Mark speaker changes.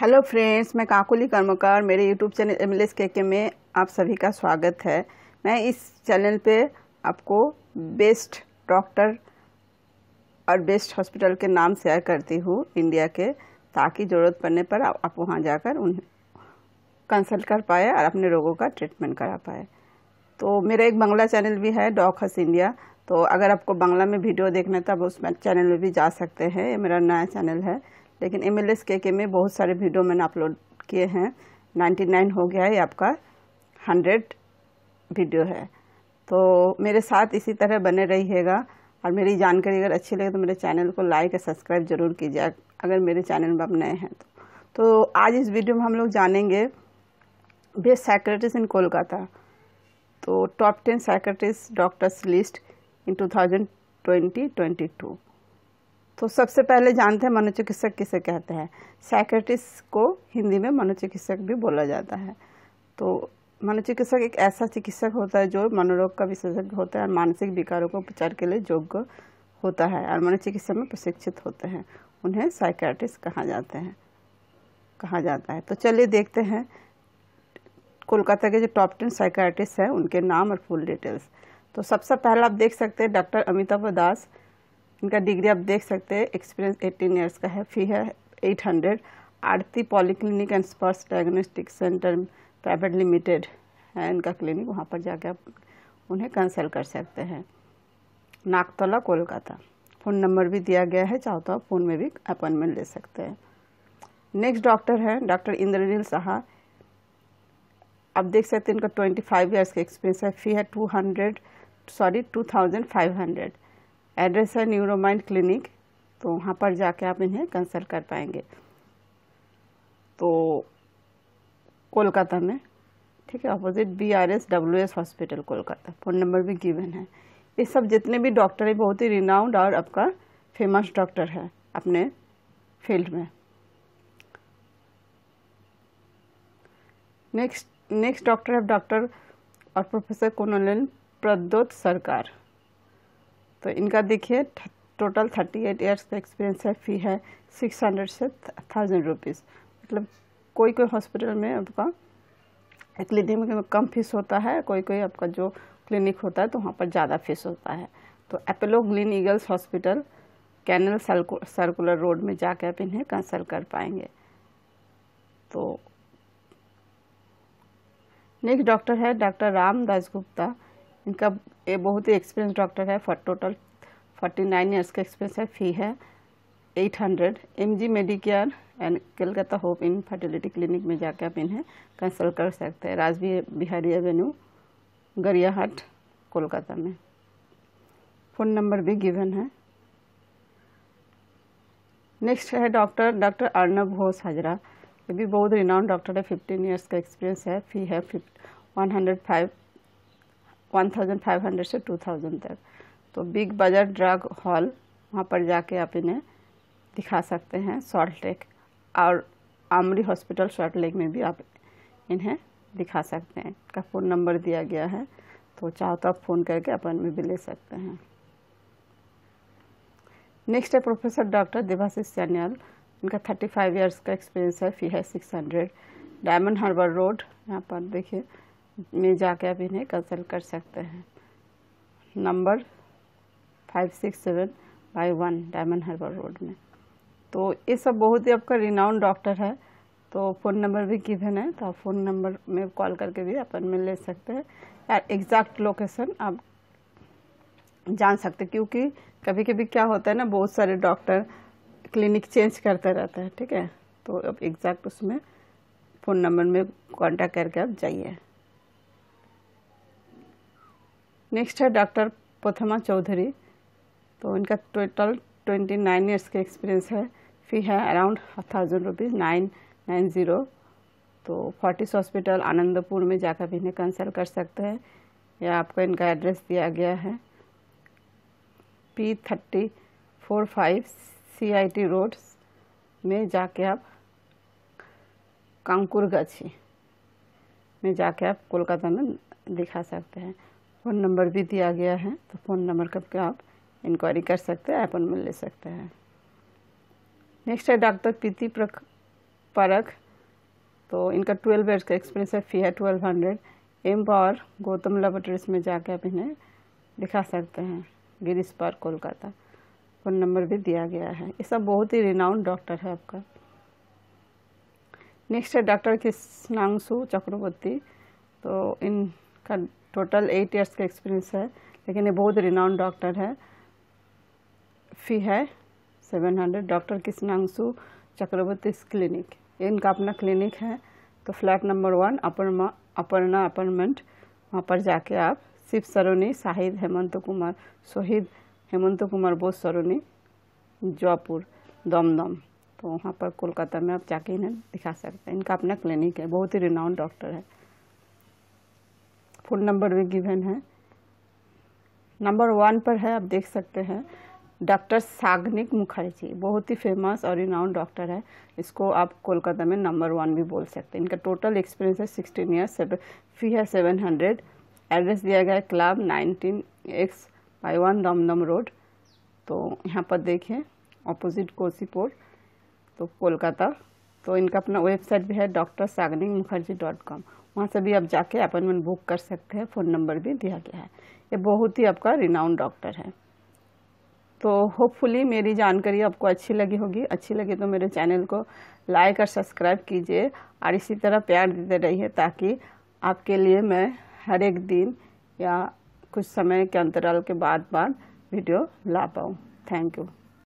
Speaker 1: hello friends मैं काकुली कर्मकार मेरे YouTube channel M L S के में आप सभी का स्वागत है मैं इस चैनल पे आपको बेस्ट डॉक्टर और बेस्ट हॉस्पिटल के नाम शेयर करती हूँ इंडिया के ताकि ज़रूरत पड़ने पर आप, आप वहाँ जाकर उन्हें कंसल्ट कर पाए और अपने रोगों का ट्रीटमेंट करा पाए तो मेरा एक बंगला चैनल भी है डॉक हस इंडिया तो अगर आपको बंगला में वीडियो देखना है तो आप उस चैनल में भी जा सकते हैं ये मेरा नया चैनल है लेकिन एम एल के के में बहुत सारे वीडियो मैंने अपलोड किए हैं 99 हो गया है आपका 100 वीडियो है तो मेरे साथ इसी तरह बने रहिएगा और मेरी जानकारी अगर अच्छी लगे तो मेरे चैनल को लाइक और सब्सक्राइब जरूर कीजिए अगर मेरे चैनल में आप नए हैं तो तो आज इस वीडियो में हम लोग जानेंगे बेस्ट सेक्रेटरीज इन कोलकाता तो top ten secretaries doctors list in two thousand twenty twenty two तो सबसे पहले जानते हैं मनोचिकित्सक किसे कहते हैं साइकेट्रिस्ट को हिंदी में मनोचिकित्सक भी बोला जाता है तो मनोचिकित्सक एक ऐसा चिकित्सक होता है जो मनोरोग का विशेषज्ञ होता है और मानसिक विकारों को उपचार के लिए योग्य होता है और मनोचिकित्सा में प्रशिक्षित होते हैं उन्हें साइकेट्रिस्ट कहा जाते हैं कहा जाता है तो चलिए देखते हैं कोलकाता के जो टॉप टेन साइकाट्रिस्ट हैं उनके नाम और फुल डिटेल्स तो सबसे सब पहला आप देख सकते हैं डॉक्टर अमिताभ दास इनका डिग्री आप देख सकते हैं एक्सपीरियंस 18 इयर्स का है फी है 800 hundred Aarti polyclinic and Sparsh diagnostic centre private limited है इनका क्लिनिक वहाँ पर जाकर आप उन्हें कंसल्ट कर सकते हैं नागतला कोलकाता फ़ोन नंबर भी दिया गया है चाहो तो आप फ़ोन में भी अपॉइंटमेंट ले सकते हैं नेक्स्ट डॉक्टर है डॉक्टर इंद्रनील साहा आप देख सकते हैं इनका 25 इयर्स का एक्सपीरियंस है फी है 200 सॉरी 2500 एड्रेस है न्यूरोमाइंड क्लिनिक तो वहाँ पर जाके आप इन्हें कंसल्ट कर पाएंगे तो कोलकाता में ठीक है opposite B R S W S hospital Kolkata phone number भी गिवन है ये सब जितने भी डॉक्टर हैं बहुत ही रिनाउंड और आपका फेमस डॉक्टर है अपने फील्ड में नेक्स्ट नेक्स्ट डॉक्टर है डॉक्टर और प्रोफेसर कोनोलन प्रद्योत सरकार तो इनका देखिए टोटल थर्टी एट ईयर्स का एक्सपीरियंस है फ़ी है सिक्स हंड्रेड से थाउजेंड रुपीज़ मतलब कोई कोई हॉस्पिटल में आपका क्लिनिक में कम फीस होता है कोई कोई आपका जो क्लिनिक होता है तो वहाँ पर ज़्यादा फीस होता है तो Apollo Gleneagles hospital Canal Circular Road में जाकर आप इन्हें कंसल्ट कर पाएंगे तो नेक्स्ट डॉक्टर है डॉक्टर रामदास गुप्ता इनका ये बहुत ही एक्सपीरियंस डॉक्टर है for total forty nine years का एक्सपीरियंस है फी है eight hundred M G Medicare and Calcutta hope in fertility clinic में जाकर आप इन्हें कंसल्ट कर सकते हैं राजवी बिहारी एवेन्यू हट कोलकाता में फ़ोन नंबर भी गिवन है नेक्स्ट है डॉक्टर डॉक्टर अर्नब घोष हाजरा ये भी बहुत रिनाउंड डॉक्टर है फिफ्टीन ईयर्स का एक्सपीरियंस है फी है वन हंड्रेड फाइव 1500 से 2000 तक तो बिग बजट ड्रग हॉल वहाँ पर जाके आप इन्हें दिखा सकते हैं सॉल्ट लेक और आमरी हॉस्पिटल सॉल्ट लेक में भी आप इन्हें दिखा सकते हैं इनका फ़ोन नंबर दिया गया है तो चाहो तो आप फ़ोन करके अपॉइंटमेंट भी ले सकते हैं नेक्स्ट है प्रोफेसर डॉक्टर देवाशीष सान्याल इनका थर्टी फाइव ईयर्स का एक्सपीरियंस है फी है six hundred Diamond Harbour Road यहाँ पर देखिए में जाके आप इन्हें कंसल्ट कर सकते हैं number five six seven by one Diamond Harbour Road में तो ये सब बहुत ही आपका रिनाउंड डॉक्टर है तो फ़ोन नंबर भी गिवन है तो आप फ़ोन नंबर में कॉल करके भी अपन में ले सकते हैं या एग्जैक्ट लोकेशन आप जान सकते क्योंकि कभी कभी क्या होता है ना बहुत सारे डॉक्टर क्लिनिक चेंज करते रहते हैं ठीक है तो अब एग्जैक्ट उसमें फ़ोन नंबर में कांटेक्ट करके आप जाइए नेक्स्ट है डॉक्टर प्रथमा चौधरी तो इनका टोटल ट्वेंटी नाइन ईयर्स का एक्सपीरियंस है फी है around thousand rupees nine nine zero तो फोर्टिस हॉस्पिटल आनंदपुर में जाकर भी इन्हें कंसल्ट कर सकते हैं या आपको इनका एड्रेस दिया गया है P thirty four five C I T road में जाके आप कांकुर गाछी में जाके आप कोलकाता में दिखा सकते हैं फ़ोन नंबर भी दिया गया है तो फ़ोन नंबर करके आप इंक्वायरी कर सकते हैं अपॉइंटमेंट ले सकते हैं नेक्स्ट है डॉक्टर प्रीति परख तो इनका ट्वेल्व ईयर्स का एक्सपीरियंस है फी है twelve hundred M power Gautam laboratories में जाके आप इन्हें दिखा सकते हैं Girish Park Kolkata phone number भी दिया गया है ये सब बहुत ही रिनाउंड डॉक्टर है आपका नेक्स्ट है डॉक्टर कृष्णांशु चक्रवर्ती तो इन का टोटल एट इयर्स का एक्सपीरियंस है लेकिन ये बहुत रिनाउंड डॉक्टर है फी है seven hundred doctor Krishnanshu Chakraborty clinic इनका अपना क्लिनिक है तो flat number one Aparma Aparna apartment वहाँ पर जाके आप शिव सरोनी शाहिद हेमंत कुमार शहीद हेमंत कुमार बोस सरोनी जयपुर दमदम तो वहाँ पर कोलकाता में आप जाके इन्हें दिखा सकते हैं इनका अपना क्लिनिक है बहुत ही रिनाउंड डॉक्टर है फ़ोन नंबर भी गिवन है नंबर वन पर है आप देख सकते हैं डॉक्टर सागनिक मुखर्जी बहुत ही फेमस और रिनाउंड डॉक्टर है इसको आप कोलकाता में नंबर वन भी बोल सकते हैं इनका टोटल एक्सपीरियंस है सिक्सटीन ईयर्स फी है सेवन हंड्रेड एड्रेस दिया गया है club nineteen X by one Dumdum road तो यहाँ पर देखें ऑपोजिट कोसीपोर तो कोलकाता तो इनका अपना वेबसाइट भी है doctor Sagnik Mukherjee dot com वहाँ से भी आप जाके अपॉइंटमेंट बुक कर सकते हैं फ़ोन नंबर भी दिया गया है ये बहुत ही आपका रिनाउंड डॉक्टर है तो होपफुली मेरी जानकारी आपको अच्छी लगी होगी अच्छी लगी तो मेरे चैनल को लाइक और सब्सक्राइब कीजिए और इसी तरह प्यार देते रहिए ताकि आपके लिए मैं हर एक दिन या कुछ समय के अंतराल के बाद बाद वीडियो ला पाऊँ थैंक यू